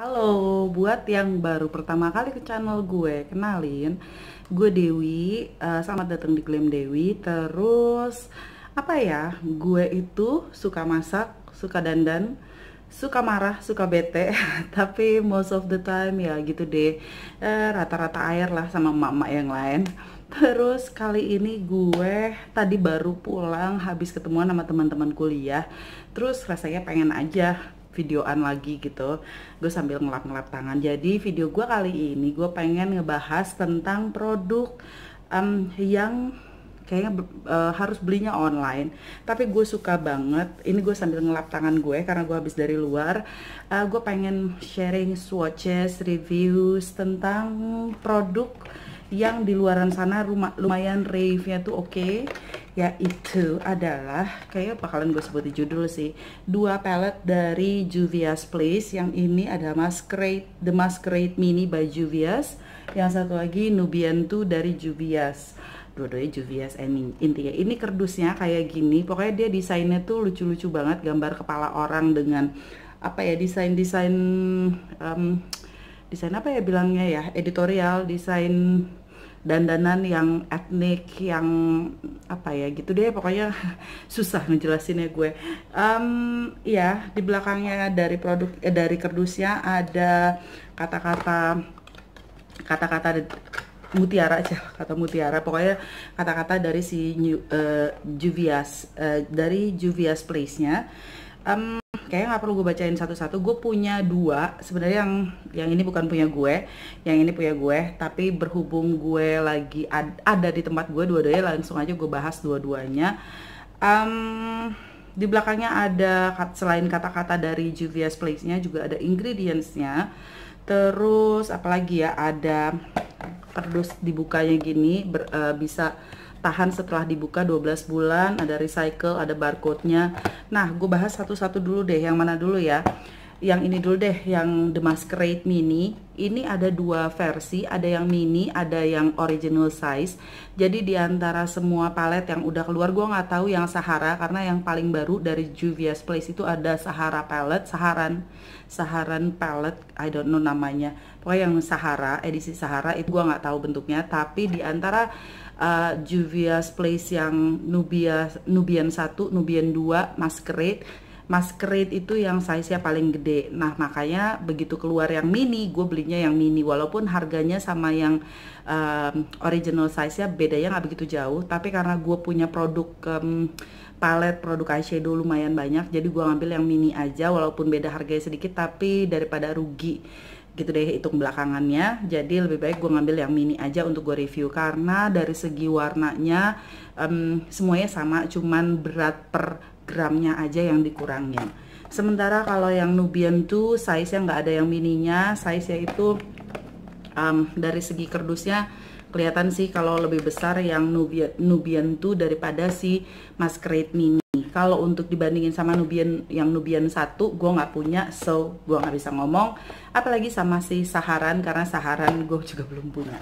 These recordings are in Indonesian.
Halo, buat yang baru pertama kali ke channel gue, kenalin gue Dewi, uh, selamat datang di Glam Dewi. Terus apa ya, gue itu suka masak, suka dandan, suka marah, suka bete, tapi most of the time ya gitu deh, eh, rata-rata uh, air lah sama emak-emak yang lain. Terus kali ini gue tadi baru pulang habis ketemuan sama teman-teman kuliah. Terus rasanya pengen aja videoan lagi gitu gue sambil ngelap-ngelap tangan jadi video gue kali ini gue pengen ngebahas tentang produk um, yang kayaknya uh, harus belinya online tapi gue suka banget ini gue sambil ngelap tangan gue karena gue habis dari luar uh, gue pengen sharing swatches reviews tentang produk yang di luaran sana rumah, lumayan rave-nya tuh oke okay yaitu adalah kayak bakalan gue sebutin judul sih dua palette dari Juvia's Place yang ini ada Masquerade The Masquerade Mini by Juvia's yang satu lagi Nubian tuh dari Juvia's dua-duanya Juvia's mean. intinya ini kerdusnya kayak gini pokoknya dia desainnya tuh lucu-lucu banget gambar kepala orang dengan apa ya desain-desain um, desain apa ya bilangnya ya editorial desain dandanan yang etnik yang apa ya gitu deh pokoknya susah ya gue um, ya di belakangnya dari produk eh, dari kerdusnya ada kata-kata kata-kata mutiara aja kata mutiara pokoknya kata-kata dari si uh, Juvias uh, dari Juvias place-nya um, kayaknya nggak perlu gue bacain satu-satu gue punya dua sebenarnya yang yang ini bukan punya gue yang ini punya gue tapi berhubung gue lagi ad, ada di tempat gue dua-duanya langsung aja gue bahas dua-duanya um, di belakangnya ada selain kata-kata dari Juvia's Place-nya juga ada ingredients-nya terus apalagi ya ada terus dibukanya gini ber, uh, bisa tahan setelah dibuka 12 bulan, ada recycle, ada barcode-nya. Nah, gue bahas satu-satu dulu deh, yang mana dulu ya yang ini dulu deh yang The Masquerade Mini ini ada dua versi ada yang mini ada yang original size jadi diantara semua palet yang udah keluar gue nggak tahu yang Sahara karena yang paling baru dari Juvia's Place itu ada Sahara Palette Saharan Saharan Palette I don't know namanya pokoknya yang Sahara edisi Sahara itu gue nggak tahu bentuknya tapi diantara uh, Juvia's Place yang Nubia Nubian 1 Nubian 2 Masquerade masquerade itu yang size-nya paling gede. Nah, makanya begitu keluar yang mini, gue belinya yang mini. Walaupun harganya sama yang um, original size-nya bedanya nggak begitu jauh. Tapi karena gue punya produk um, palet, produk eyeshadow lumayan banyak. Jadi gue ngambil yang mini aja walaupun beda harganya sedikit. Tapi daripada rugi gitu deh hitung belakangannya jadi lebih baik gue ngambil yang mini aja untuk gue review karena dari segi warnanya um, semuanya sama cuman berat per gramnya aja yang dikurangin sementara kalau yang Nubian tuh size yang nggak ada yang mininya size nya itu um, dari segi kerdusnya kelihatan sih kalau lebih besar yang Nubian, Nubian tuh daripada si Masquerade Mini kalau untuk dibandingin sama Nubian yang Nubian satu gue nggak punya so gue nggak bisa ngomong apalagi sama si Saharan karena Saharan gue juga belum punya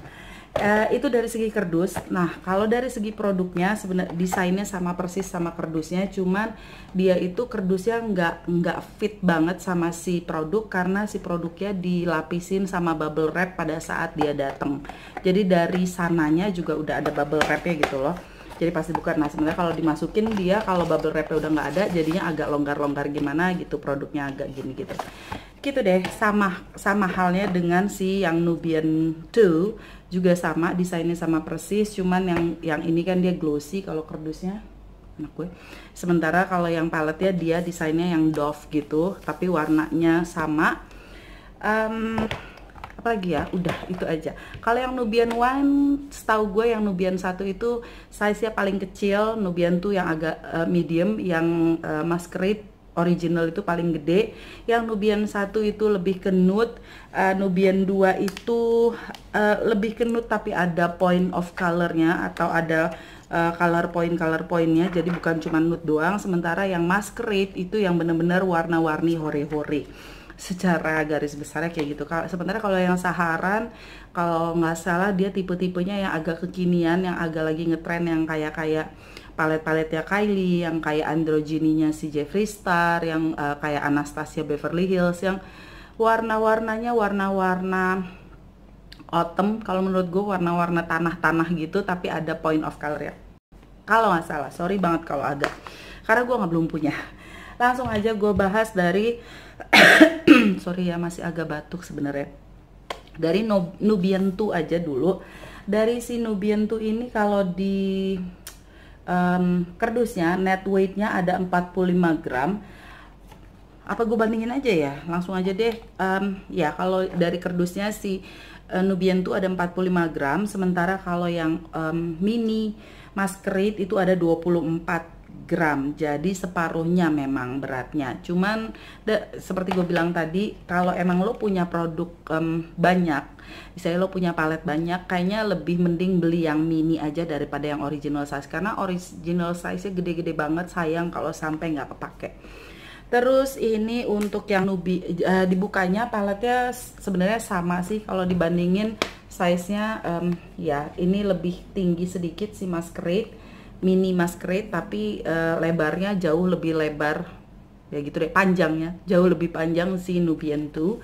Eh, itu dari segi kerdus. Nah, kalau dari segi produknya sebenarnya desainnya sama persis sama kerdusnya, cuman dia itu kerdusnya nggak nggak fit banget sama si produk karena si produknya dilapisin sama bubble wrap pada saat dia dateng. Jadi dari sananya juga udah ada bubble wrapnya gitu loh. Jadi pasti bukan. Nah sebenarnya kalau dimasukin dia kalau bubble wrapnya udah nggak ada, jadinya agak longgar-longgar gimana gitu produknya agak gini gitu gitu deh sama sama halnya dengan si yang Nubian 2 juga sama desainnya sama persis cuman yang yang ini kan dia glossy kalau kerdusnya enak gue sementara kalau yang ya dia desainnya yang doff gitu tapi warnanya sama um, apa lagi ya udah itu aja kalau yang Nubian One setahu gue yang Nubian satu itu size nya paling kecil Nubian tuh yang agak uh, medium yang uh, eh, masquerade original itu paling gede yang Nubian satu itu lebih ke nude uh, Nubian 2 itu uh, lebih ke nude tapi ada point of colornya atau ada uh, color point color pointnya jadi bukan cuma nude doang sementara yang masquerade itu yang benar-benar warna-warni hore-hore secara garis besarnya kayak gitu. Sementara kalau yang Saharan, kalau nggak salah dia tipe-tipenya yang agak kekinian, yang agak lagi ngetrend yang kayak kayak palet-paletnya Kylie yang kayak androgininya si Jeffree Star yang uh, kayak Anastasia Beverly Hills yang warna-warnanya warna-warna autumn kalau menurut gue warna-warna tanah-tanah gitu tapi ada point of color ya kalau nggak salah sorry banget kalau ada karena gue nggak belum punya langsung aja gue bahas dari sorry ya masih agak batuk sebenarnya dari Nubian 2 aja dulu dari si Nubian 2 ini kalau di um, kerdusnya net weightnya ada 45 gram apa gue bandingin aja ya langsung aja deh um, ya kalau dari kerdusnya si uh, Nubian tuh ada 45 gram sementara kalau yang um, mini maskerit itu ada 24 gram jadi separuhnya memang beratnya cuman de, seperti gue bilang tadi kalau emang lo punya produk um, banyak misalnya lo punya palet banyak kayaknya lebih mending beli yang mini aja daripada yang original size karena original size nya gede-gede banget sayang kalau sampai nggak kepake Terus ini untuk yang nubi uh, dibukanya paletnya sebenarnya sama sih kalau dibandingin size-nya um, ya ini lebih tinggi sedikit si masquerade mini masquerade tapi uh, lebarnya jauh lebih lebar ya gitu deh panjangnya jauh lebih panjang si Nubian tuh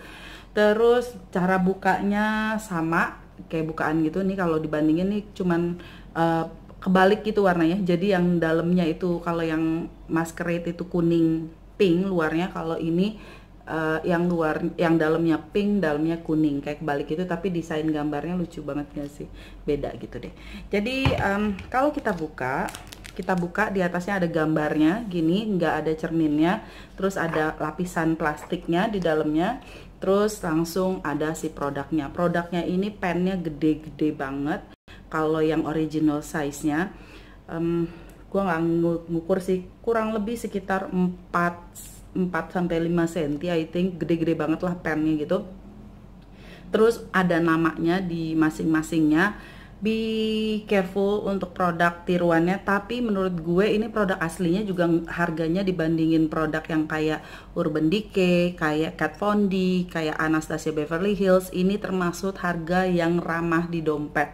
terus cara bukanya sama kayak bukaan gitu nih kalau dibandingin nih cuman uh, kebalik gitu warnanya jadi yang dalamnya itu kalau yang masquerade itu kuning pink luarnya kalau ini uh, yang luar yang dalamnya pink dalamnya kuning kayak balik itu tapi desain gambarnya lucu banget gak sih beda gitu deh jadi um, kalau kita buka kita buka di atasnya ada gambarnya gini nggak ada cerminnya terus ada lapisan plastiknya di dalamnya terus langsung ada si produknya produknya ini pennya gede-gede banget kalau yang original size nya um, gue nggak ngukur sih kurang lebih sekitar 4 4 sampai 5 cm I think gede-gede banget lah pennya gitu terus ada namanya di masing-masingnya be careful untuk produk tiruannya tapi menurut gue ini produk aslinya juga harganya dibandingin produk yang kayak Urban Decay, kayak Kat Von D, kayak Anastasia Beverly Hills ini termasuk harga yang ramah di dompet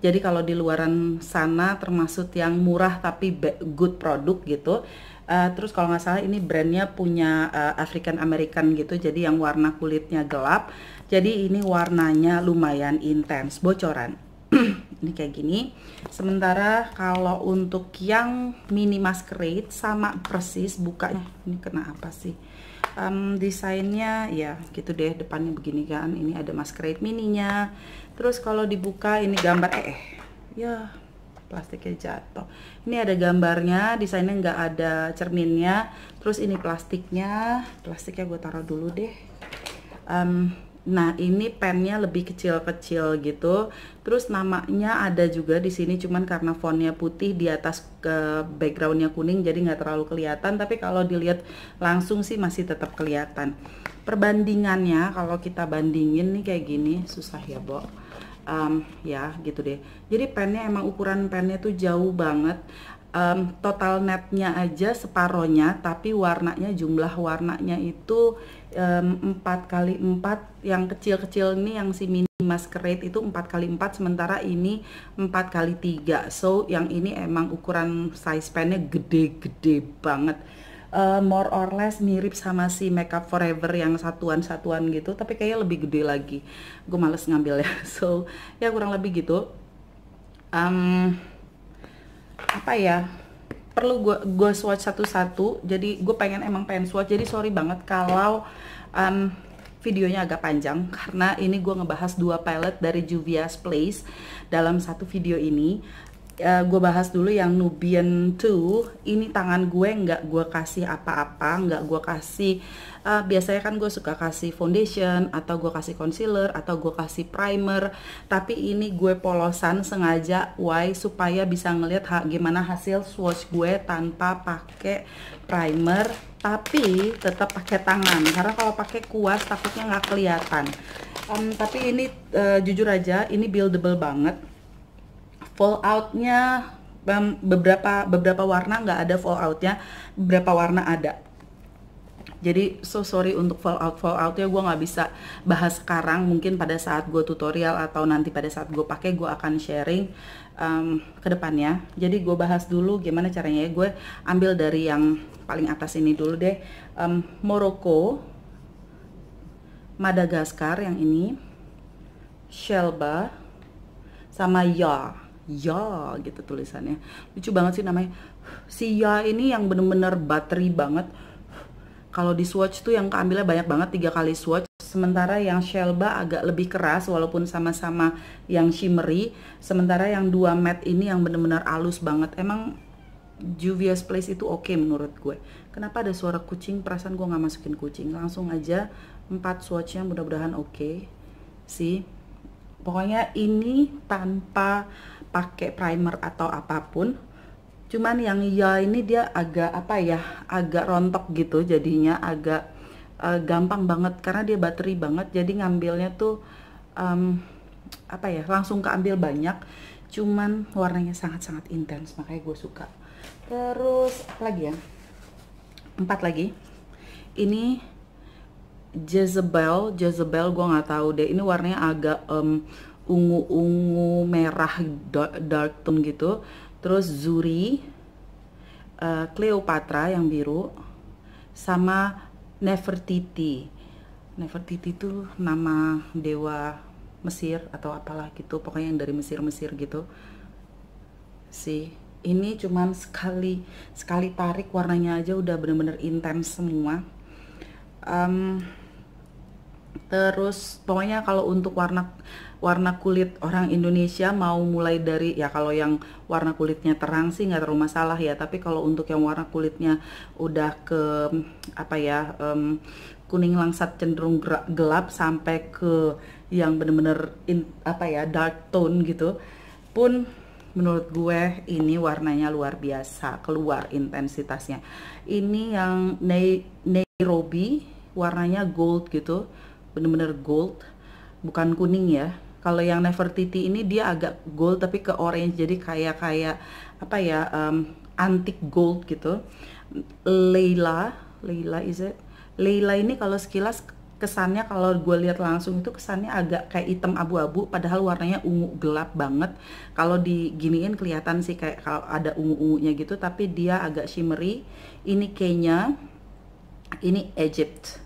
jadi kalau di luaran sana termasuk yang murah tapi good produk gitu Uh, terus kalau nggak salah ini brandnya punya uh, African American gitu, jadi yang warna kulitnya gelap. Jadi ini warnanya lumayan intens, bocoran. ini kayak gini. Sementara kalau untuk yang mini masquerade sama persis bukanya. Eh, ini kena apa sih? Um, desainnya ya gitu deh depannya begini kan ini ada masquerade mininya terus kalau dibuka ini gambar eh, eh. ya plastiknya jatuh ini ada gambarnya desainnya nggak ada cerminnya terus ini plastiknya plastiknya gue taruh dulu deh um, nah ini pennya lebih kecil-kecil gitu terus namanya ada juga di sini cuman karena fontnya putih di atas ke backgroundnya kuning jadi nggak terlalu kelihatan tapi kalau dilihat langsung sih masih tetap kelihatan perbandingannya kalau kita bandingin nih kayak gini susah ya Bo um, ya gitu deh jadi pennya emang ukuran pennya tuh jauh banget um, total netnya aja separohnya tapi warnanya jumlah warnanya itu empat kali empat yang kecil-kecil ini yang si mini masquerade itu empat kali empat sementara ini empat kali tiga so yang ini emang ukuran size pennya gede-gede banget uh, more or less mirip sama si makeup forever yang satuan-satuan gitu tapi kayaknya lebih gede lagi gue males ngambil ya so ya kurang lebih gitu um, apa ya perlu gue gue swatch satu-satu jadi gue pengen emang pengen swatch jadi sorry banget kalau um, videonya agak panjang karena ini gue ngebahas dua palette dari Juvia's Place dalam satu video ini uh, eh, gue bahas dulu yang Nubian 2 ini tangan gue nggak gue kasih apa-apa nggak gue kasih uh, biasanya kan gue suka kasih foundation atau gue kasih concealer atau gue kasih primer tapi ini gue polosan sengaja why supaya bisa ngelihat ha gimana hasil swatch gue tanpa pakai primer tapi tetap pakai tangan karena kalau pakai kuas takutnya nggak kelihatan um, tapi ini uh, jujur aja ini buildable banget falloutnya beberapa beberapa warna nggak ada falloutnya beberapa warna ada jadi so sorry untuk fallout falloutnya gue nggak bisa bahas sekarang mungkin pada saat gue tutorial atau nanti pada saat gue pakai gue akan sharing um, ke depannya jadi gue bahas dulu gimana caranya ya gue ambil dari yang paling atas ini dulu deh um, Morocco Madagaskar yang ini Shelba sama Yaw ya gitu tulisannya lucu banget sih namanya si ya ini yang bener-bener bateri banget kalau di swatch tuh yang keambilnya banyak banget tiga kali swatch sementara yang shelba agak lebih keras walaupun sama-sama yang shimmery sementara yang dua matte ini yang bener-bener halus banget emang Juvia's Place itu oke okay menurut gue kenapa ada suara kucing perasaan gue gak masukin kucing langsung aja empat swatchnya mudah-mudahan oke okay. sih pokoknya ini tanpa pakai primer atau apapun cuman yang ya ini dia agak apa ya agak rontok gitu jadinya agak uh, gampang banget karena dia bateri banget jadi ngambilnya tuh um, apa ya langsung keambil banyak cuman warnanya sangat-sangat intens makanya gue suka terus apa lagi ya empat lagi ini Jezebel Jezebel gue nggak tahu deh ini warnanya agak um, ungu-ungu merah dark, tone gitu terus Zuri uh, Cleopatra yang biru sama Nefertiti Nefertiti itu nama dewa Mesir atau apalah gitu pokoknya yang dari Mesir-Mesir gitu sih ini cuman sekali sekali tarik warnanya aja udah bener-bener intens semua um, terus pokoknya kalau untuk warna warna kulit orang Indonesia mau mulai dari ya kalau yang warna kulitnya terang sih nggak terlalu masalah ya tapi kalau untuk yang warna kulitnya udah ke apa ya um, kuning langsat cenderung gelap sampai ke yang bener-bener apa ya dark tone gitu pun menurut gue ini warnanya luar biasa keluar intensitasnya ini yang Nairobi warnanya gold gitu bener-bener gold bukan kuning ya kalau yang never Nefertiti ini dia agak gold tapi ke orange jadi kayak kayak apa ya um, antik gold gitu Leila Leila is it Leila ini kalau sekilas kesannya kalau gue lihat langsung itu kesannya agak kayak hitam abu-abu padahal warnanya ungu gelap banget kalau diginiin kelihatan sih kayak kalau ada ungu-ungunya gitu tapi dia agak shimmery ini Kenya ini Egypt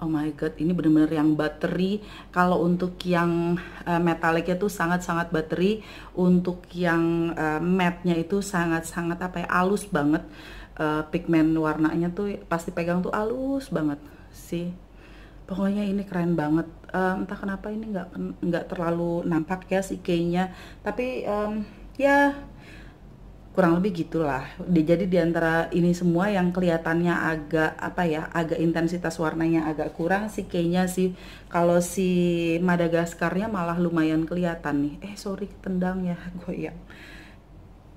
Oh my god, ini bener-bener yang bateri. Kalau untuk yang uh, eh, metalik tuh sangat-sangat bateri, untuk yang uh, matte-nya itu sangat-sangat apa ya, alus banget. Uh, eh, pigmen warnanya tuh pasti pegang tuh alus banget sih. Pokoknya ini keren banget. Uh, entah kenapa ini nggak nggak terlalu nampak ya si kayaknya. tapi um, ya kurang lebih gitulah. Jadi di antara ini semua yang kelihatannya agak apa ya, agak intensitas warnanya agak kurang sih kayaknya sih kalau si Madagaskarnya malah lumayan kelihatan nih. Eh sorry tendang ya goyang.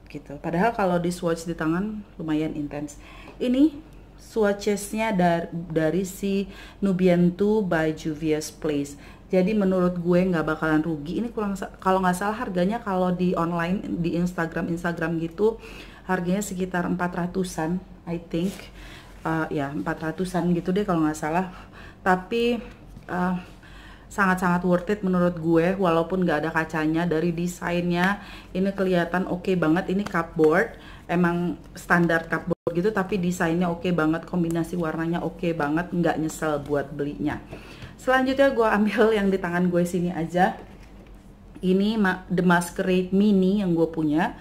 Gitu. Padahal kalau di swatch di tangan lumayan intens. Ini swatchesnya dari, dari si Nubian by Juvia's Place jadi menurut gue nggak bakalan rugi. Ini kurang kalau nggak salah harganya kalau di online di Instagram Instagram gitu harganya sekitar 400-an I think. Uh, ya 400-an gitu deh kalau nggak salah. Tapi uh, sangat-sangat worth it menurut gue walaupun nggak ada kacanya dari desainnya ini kelihatan oke okay banget ini cupboard emang standar cupboard gitu tapi desainnya oke okay banget kombinasi warnanya oke okay banget nggak nyesel buat belinya Selanjutnya gue ambil yang di tangan gue sini aja. Ini The Masquerade Mini yang gue punya.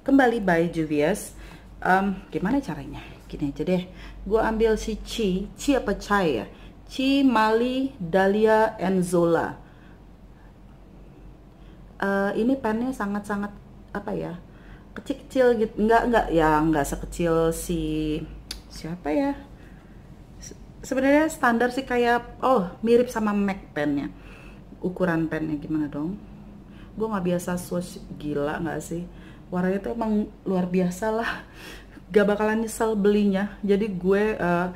Kembali by Juvia's. Um, gimana caranya? Gini aja deh. Gue ambil si Chi. Chi apa Chai ya? Chi, Mali, Dahlia, and Zola. Uh, ini pennya sangat-sangat apa ya kecil-kecil gitu nggak nggak ya nggak sekecil si siapa ya sebenarnya standar sih kayak oh mirip sama Mac pennya ukuran pennya gimana dong gue nggak biasa swatch gila nggak sih warnanya tuh emang luar biasa lah gak bakalan nyesel belinya jadi gue uh,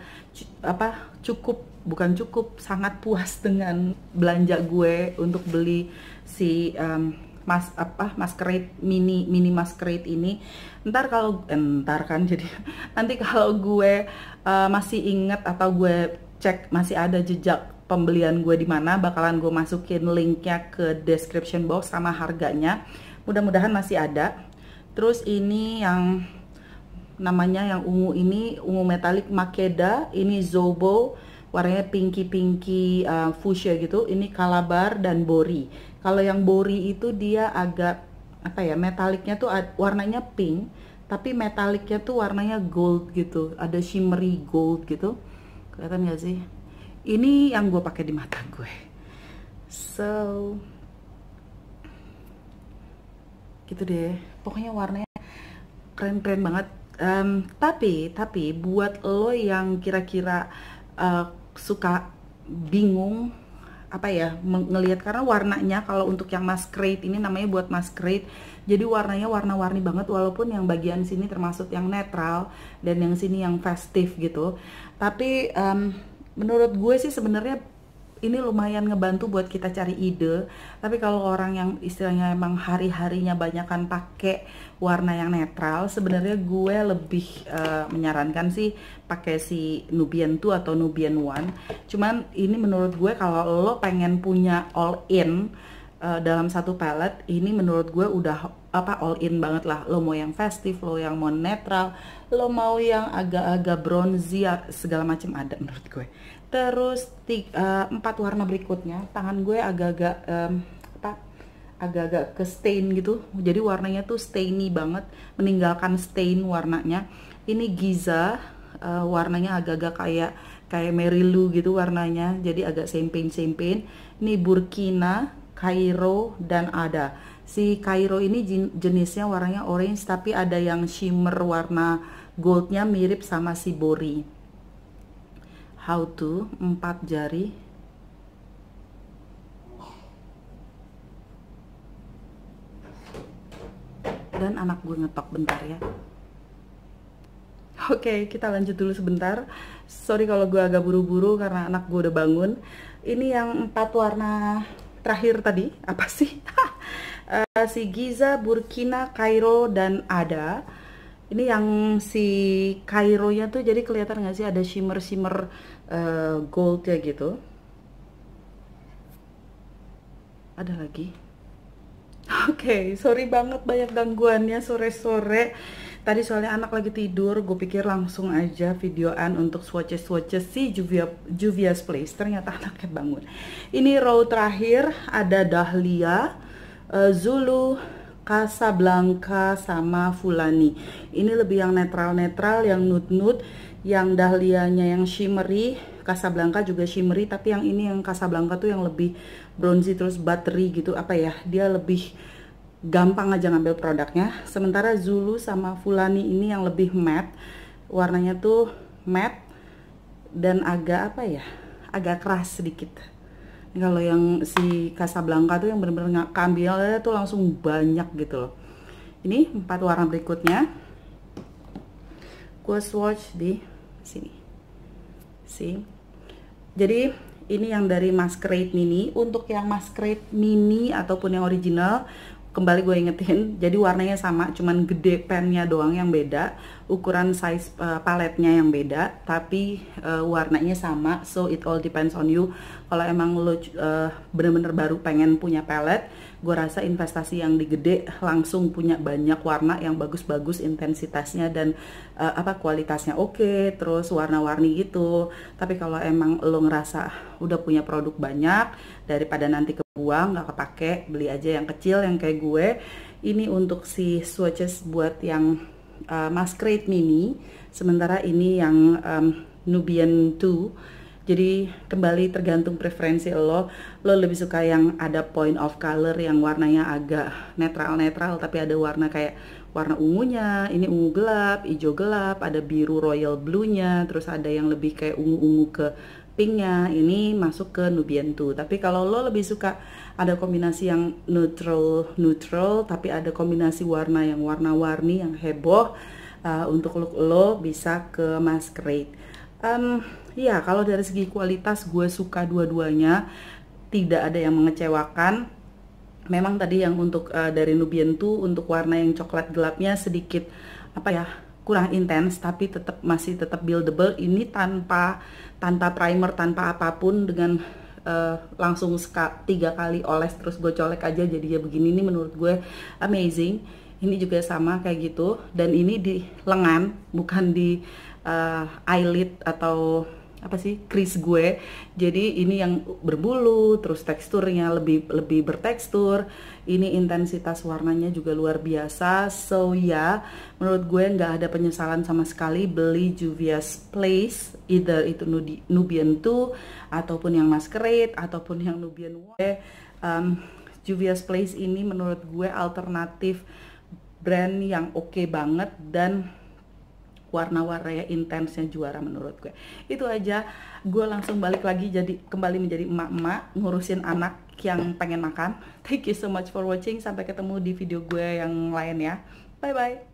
apa cukup bukan cukup sangat puas dengan belanja gue untuk beli si um, mas apa maskerade mini mini maskerade ini ntar kalau entar eh, kan jadi nanti kalau gue uh, masih inget atau gue cek masih ada jejak pembelian gue di mana bakalan gue masukin linknya ke description box sama harganya mudah-mudahan masih ada terus ini yang namanya yang ungu ini ungu metalik makeda ini zobo warnanya pinky pinky uh, eh, fuchsia gitu ini kalabar dan bori kalau yang bori itu dia agak apa ya metaliknya tuh warnanya pink tapi metaliknya tuh warnanya gold gitu ada shimmery gold gitu kelihatan nggak sih ini yang gue pakai di mata gue so gitu deh pokoknya warnanya keren-keren banget um, tapi tapi buat lo yang kira-kira uh, suka bingung apa ya ngelihat karena warnanya kalau untuk yang masquerade ini namanya buat masquerade jadi warnanya warna-warni banget walaupun yang bagian sini termasuk yang netral dan yang sini yang festive gitu tapi um, menurut gue sih sebenarnya ini lumayan ngebantu buat kita cari ide tapi kalau orang yang istilahnya emang hari-harinya banyakan pakai warna yang netral sebenarnya gue lebih uh, menyarankan sih pakai si Nubian 2 atau Nubian 1 cuman ini menurut gue kalau lo pengen punya all in eh, dalam satu palette ini menurut gue udah apa all in banget lah lo mau yang festive lo yang mau netral lo mau yang agak-agak bronzy segala macam ada menurut gue terus tiga, uh, eh, empat warna berikutnya tangan gue agak-agak um, apa agak-agak ke stain gitu jadi warnanya tuh stainy banget meninggalkan stain warnanya ini Giza uh, warnanya agak-agak kayak kayak Merilu gitu warnanya jadi agak sempin sempin ini Burkina Cairo dan ada si Cairo ini jenisnya warnanya orange tapi ada yang shimmer warna goldnya mirip sama si Bori how to empat jari dan anak gue ngetok bentar ya Oke, okay, kita lanjut dulu sebentar. Sorry kalau gue agak buru-buru karena anak gue udah bangun. Ini yang empat warna terakhir tadi, apa sih? uh, si Giza, Burkina, Kairo, dan Ada ini yang si Cairo nya tuh jadi kelihatan nggak sih ada shimmer shimmer uh, gold ya gitu ada lagi oke okay, sorry banget banyak gangguannya sore-sore tadi soalnya anak lagi tidur gue pikir langsung aja videoan untuk swatches swatches si Juvia Juvia's Place ternyata anaknya bangun ini row terakhir ada Dahlia eh, Zulu Casablanca sama Fulani. Ini lebih yang netral-netral, yang nude-nude, yang dahlianya yang shimmery. Casablanca juga shimmery, tapi yang ini yang Casablanca tuh yang lebih bronzy terus buttery gitu apa ya? Dia lebih gampang aja ngambil produknya. Sementara Zulu sama Fulani ini yang lebih matte. Warnanya tuh matte dan agak apa ya? Agak keras sedikit kalau yang si Casablanca tuh yang benar-benar bener-bener ada eh, tuh langsung banyak gitu loh ini empat warna berikutnya gue swatch di sini sih jadi ini yang dari masquerade mini untuk yang masquerade mini ataupun yang original kembali gue ingetin jadi warnanya sama cuman gede pennya doang yang beda ukuran size uh, paletnya yang beda tapi uh, warnanya sama so it all depends on you kalau emang lo bener eh, bener-bener baru pengen punya palet gue rasa investasi yang digede langsung punya banyak warna yang bagus-bagus intensitasnya dan uh, apa kualitasnya oke okay, terus warna-warni gitu tapi kalau emang lo ngerasa udah punya produk banyak daripada nanti buang nggak kepake beli aja yang kecil yang kayak gue ini untuk si swatches buat yang uh, masquerade mini sementara ini yang um, Nubian 2 jadi kembali tergantung preferensi lo lo lebih suka yang ada point of color yang warnanya agak netral-netral tapi ada warna kayak warna ungunya ini ungu gelap, hijau gelap ada biru royal blue-nya terus ada yang lebih kayak ungu-ungu ke pinknya ini masuk ke Nubian tapi kalau lo lebih suka ada kombinasi yang neutral neutral tapi ada kombinasi warna yang warna-warni yang heboh uh, untuk look lo bisa ke masquerade um, ya kalau dari segi kualitas gue suka dua-duanya tidak ada yang mengecewakan memang tadi yang untuk uh, dari Nubian tuh untuk warna yang coklat gelapnya sedikit apa ya kurang intens tapi tetap masih tetap buildable ini tanpa tanpa primer tanpa apapun dengan uh, langsung tiga kali oles terus gue colek aja jadi ya begini ini menurut gue amazing ini juga sama kayak gitu dan ini di lengan bukan di uh, eyelid atau apa sih kris gue jadi ini yang berbulu terus teksturnya lebih lebih bertekstur ini intensitas warnanya juga luar biasa so ya yeah, menurut gue nggak ada penyesalan sama sekali beli Juvia's Place either itu Nubian 2 ataupun yang Masquerade ataupun yang Nubian One eh, um, Juvia's Place ini menurut gue alternatif brand yang oke okay banget dan warna-warna ya intensnya juara menurut gue itu aja gue langsung balik lagi jadi kembali menjadi emak-emak ngurusin anak yang pengen makan thank you so much for watching sampai ketemu di video gue yang lain ya bye bye